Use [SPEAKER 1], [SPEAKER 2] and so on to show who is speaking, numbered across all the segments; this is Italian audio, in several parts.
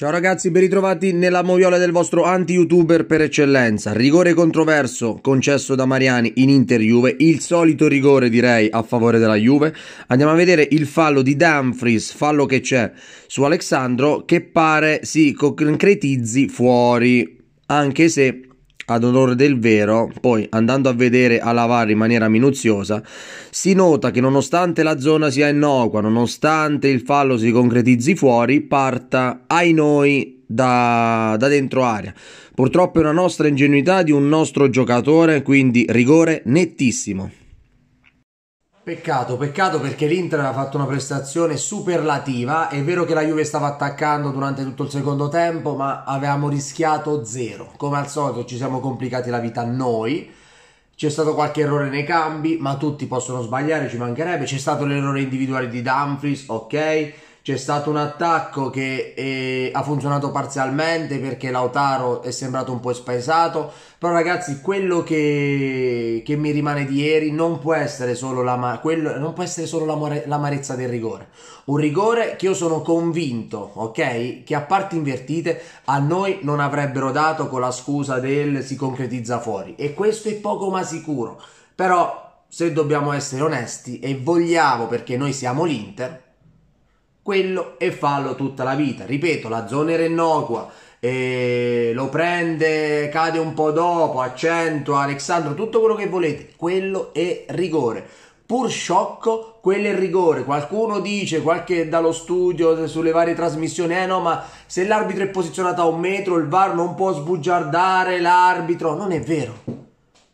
[SPEAKER 1] Ciao ragazzi, ben ritrovati nella moviola del vostro anti-youtuber per eccellenza. Rigore controverso concesso da Mariani in Inter-Juve, il solito rigore direi a favore della Juve. Andiamo a vedere il fallo di Dumfries, fallo che c'è su Alexandro, che pare si concretizzi fuori, anche se ad onore del vero, poi andando a vedere a lavare in maniera minuziosa, si nota che nonostante la zona sia innocua, nonostante il fallo si concretizzi fuori, parta ai noi da, da, dentro aria. Purtroppo è una nostra ingenuità di un nostro giocatore, quindi rigore nettissimo. Peccato, peccato perché l'Inter aveva fatto una prestazione superlativa. È vero che la Juve stava attaccando durante tutto il secondo tempo, ma avevamo rischiato zero. Come al solito ci siamo complicati la vita noi. C'è stato qualche errore nei cambi, ma tutti possono sbagliare, ci mancherebbe. C'è stato l'errore individuale di Dumfries, ok c'è stato un attacco che eh, ha funzionato parzialmente perché Lautaro è sembrato un po' spaesato però ragazzi quello che, che mi rimane di ieri non può essere solo, la, quello, non può essere solo l'amore, l'amarezza del rigore, un rigore che io sono convinto, ok, che a parti invertite a noi non avrebbero dato con la scusa del si concretizza fuori e questo è poco ma sicuro, però se dobbiamo essere onesti e vogliamo perché noi siamo l'Inter, quello e fallo tutta la vita. Ripeto, la zona era innocua, eh, lo prende, cade un po' dopo, accento, Alexandro, tutto quello che volete, quello è rigore. Pur sciocco, quello è rigore. Qualcuno dice, qualche dallo studio, sulle varie trasmissioni, eh no, ma se l'arbitro è posizionato a un metro, il VAR non può sbugiardare l'arbitro. Non è vero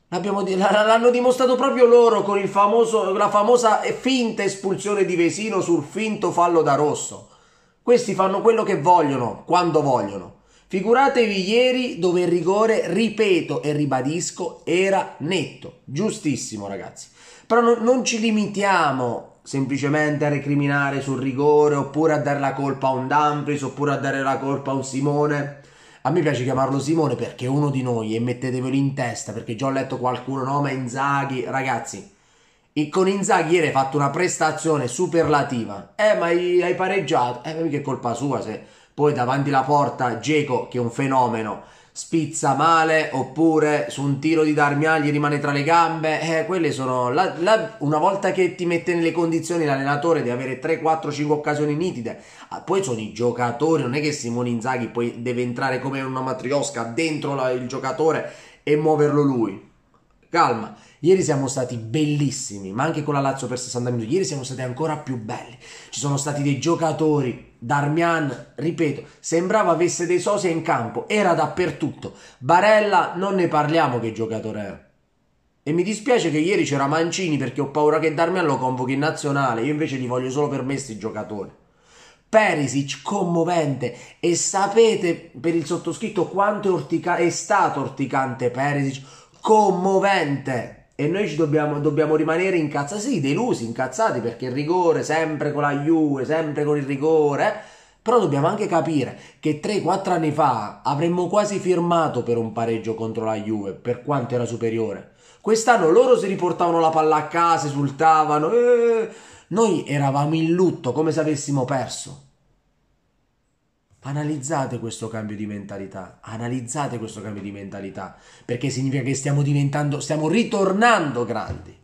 [SPEAKER 1] l'hanno dimostrato proprio loro con famoso, la famosa finta espulsione di Vesino sul finto fallo da rosso. Questi fanno quello che vogliono, quando vogliono. Figuratevi ieri dove il rigore, ripeto e ribadisco, era netto. Giustissimo ragazzi. Però no, non ci limitiamo semplicemente a recriminare sul rigore oppure a dare la colpa a un Dumfries oppure a dare la colpa a un Simone a me piace chiamarlo Simone perché è uno di noi e mettetevelo in testa perché già ho letto qualcuno, no ma Inzaghi, ragazzi, e con Inzaghi ieri hai fatto una prestazione superlativa, eh ma hai, pareggiato, eh ma che colpa sua se poi davanti alla porta Geco che è un fenomeno spizza male oppure su un tiro di Darmian gli rimane tra le gambe. Eh, quelle sono la, la, una volta che ti mette nelle condizioni l'allenatore di avere 3, 4, 5 occasioni nitide. Ah, poi sono i giocatori, non è che Simone Inzaghi poi deve entrare come una matriosca dentro la, il giocatore e muoverlo lui. Calma, ieri siamo stati bellissimi, ma anche con la Lazio per 60 minuti, ieri siamo stati ancora più belli. Ci sono stati dei giocatori, Darmian, ripeto, sembrava avesse dei sosia in campo, era dappertutto. Barella, non ne parliamo che giocatore è. E mi dispiace che ieri c'era Mancini perché ho paura che Darmian lo convochi in nazionale, io invece li voglio solo per me sti giocatori. Perisic commovente e sapete per il sottoscritto quanto è, ortica- è stato orticante Perisic commovente. E noi ci dobbiamo, dobbiamo rimanere incazzati, sì, delusi, incazzati, perché il rigore, sempre con la Juve, sempre con il rigore. Però dobbiamo anche capire che 3-4 anni fa avremmo quasi firmato per un pareggio contro la Juve, per quanto era superiore. Quest'anno loro si riportavano la palla a casa, esultavano. Eh, noi eravamo in lutto, come se avessimo perso. Analizzate questo cambio di mentalità, analizzate questo cambio di mentalità, perché significa che stiamo diventando, stiamo ritornando grandi,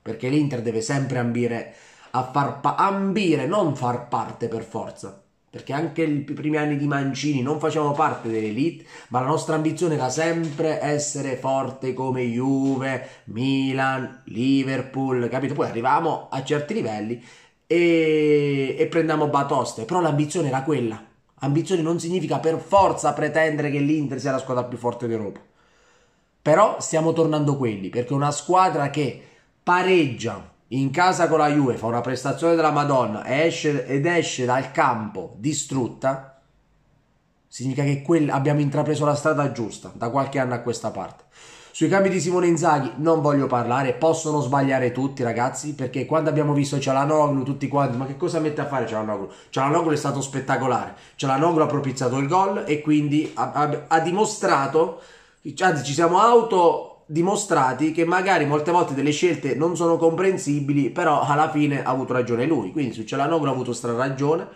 [SPEAKER 1] perché l'Inter deve sempre ambire a far pa- ambire, non far parte per forza, perché anche i primi anni di Mancini non facevamo parte dell'elite, ma la nostra ambizione era sempre essere forte come Juve, Milan, Liverpool, capito? Poi arrivavamo a certi livelli e, e prendiamo batoste, però l'ambizione era quella, Ambizioni non significa per forza pretendere che l'Inter sia la squadra più forte d'Europa. Però stiamo tornando quelli, perché una squadra che pareggia in casa con la Juve, fa una prestazione della Madonna esce, ed esce dal campo distrutta, significa che quel, abbiamo intrapreso la strada giusta da qualche anno a questa parte. Sui cambi di Simone Inzaghi non voglio parlare, possono sbagliare tutti ragazzi, perché quando abbiamo visto Cialanoglu tutti quanti, ma che cosa mette a fare Cialanoglu? Cialanoglu è stato spettacolare, Cialanoglu ha propizzato il gol e quindi ha, ha, ha dimostrato, anzi ci siamo auto dimostrati che magari molte volte delle scelte non sono comprensibili, però alla fine ha avuto ragione lui. Quindi su Cialanoglu ha avuto stra ragione.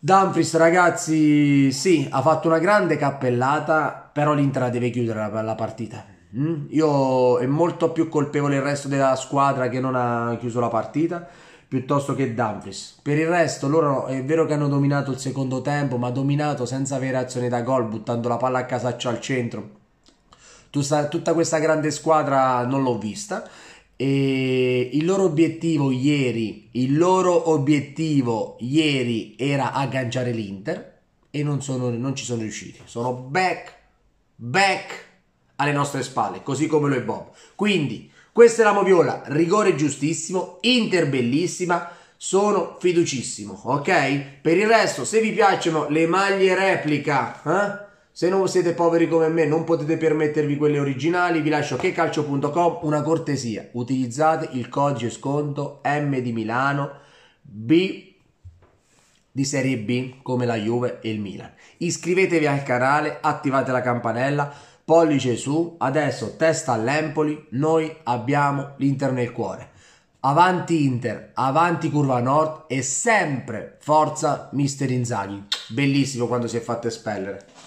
[SPEAKER 1] Dumfries, ragazzi, sì, ha fatto una grande cappellata però l'Inter la deve chiudere la, la partita. Mm? Io è molto più colpevole il resto della squadra che non ha chiuso la partita piuttosto che Dumfries. Per il resto, loro è vero che hanno dominato il secondo tempo, ma dominato senza avere azione da gol, buttando la palla a casaccio al centro. Tutta questa grande squadra non l'ho vista. E il loro obiettivo ieri, il loro obiettivo ieri era agganciare l'Inter e non, sono, non ci sono riusciti. Sono back back alle nostre spalle, così come lo è Bob. Quindi, questa è la moviola, rigore giustissimo, Inter bellissima, sono fiducissimo, ok? Per il resto, se vi piacciono le maglie replica, eh? Se non siete poveri come me, non potete permettervi quelle originali, vi lascio checalcio.com una cortesia. Utilizzate il codice sconto M di Milano B di Serie B come la Juve e il Milan. Iscrivetevi al canale, attivate la campanella, pollice su, adesso testa all'Empoli, noi abbiamo l'Inter nel cuore. Avanti Inter, avanti Curva Nord e sempre forza Mister Inzaghi. Bellissimo quando si è fatto espellere.